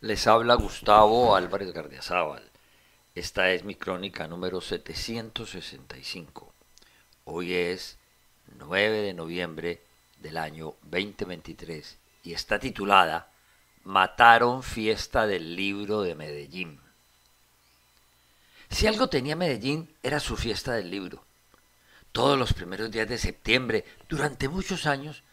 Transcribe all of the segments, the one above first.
Les habla Gustavo Álvarez Gardiazabal. Esta es mi crónica número 765. Hoy es 9 de noviembre del año 2023 y está titulada Mataron fiesta del libro de Medellín. Si algo tenía Medellín era su fiesta del libro. Todos los primeros días de septiembre, durante muchos años,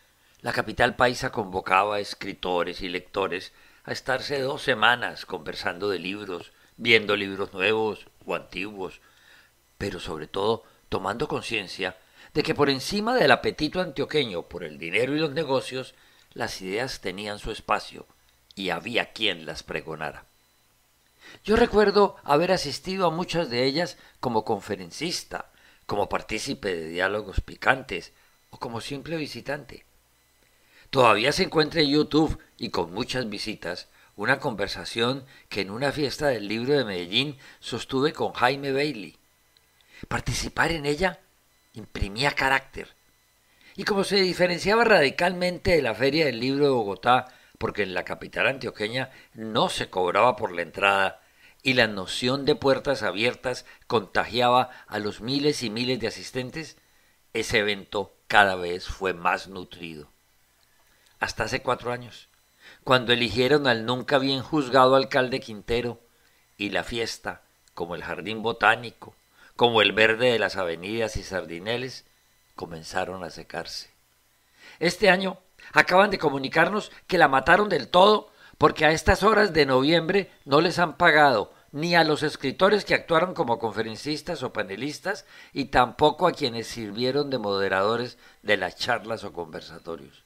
la capital paisa convocaba a escritores y lectores a estarse dos semanas conversando de libros, viendo libros nuevos o antiguos, pero sobre todo tomando conciencia de que por encima del apetito antioqueño por el dinero y los negocios, las ideas tenían su espacio y había quien las pregonara. Yo recuerdo haber asistido a muchas de ellas como conferencista, como partícipe de diálogos picantes o como simple visitante. Todavía se encuentra en YouTube y con muchas visitas una conversación que en una fiesta del libro de Medellín sostuve con Jaime Bailey. Participar en ella imprimía carácter. Y como se diferenciaba radicalmente de la Feria del Libro de Bogotá, porque en la capital antioqueña no se cobraba por la entrada, y la noción de puertas abiertas contagiaba a los miles y miles de asistentes, ese evento cada vez fue más nutrido hasta hace cuatro años, cuando eligieron al nunca bien juzgado alcalde Quintero y la fiesta, como el jardín botánico, como el verde de las avenidas y sardineles, comenzaron a secarse. Este año acaban de comunicarnos que la mataron del todo porque a estas horas de noviembre no les han pagado ni a los escritores que actuaron como conferencistas o panelistas y tampoco a quienes sirvieron de moderadores de las charlas o conversatorios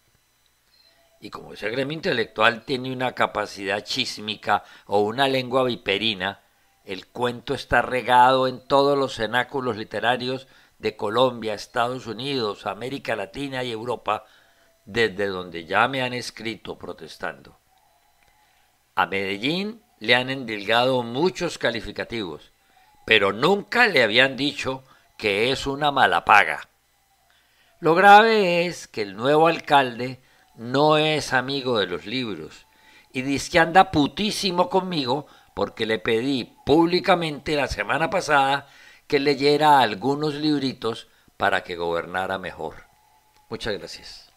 y como ese gremio intelectual tiene una capacidad chísmica o una lengua viperina, el cuento está regado en todos los cenáculos literarios de Colombia, Estados Unidos, América Latina y Europa, desde donde ya me han escrito protestando. A Medellín le han endilgado muchos calificativos, pero nunca le habían dicho que es una mala paga. Lo grave es que el nuevo alcalde no es amigo de los libros y dice que anda putísimo conmigo porque le pedí públicamente la semana pasada que leyera algunos libritos para que gobernara mejor. Muchas gracias.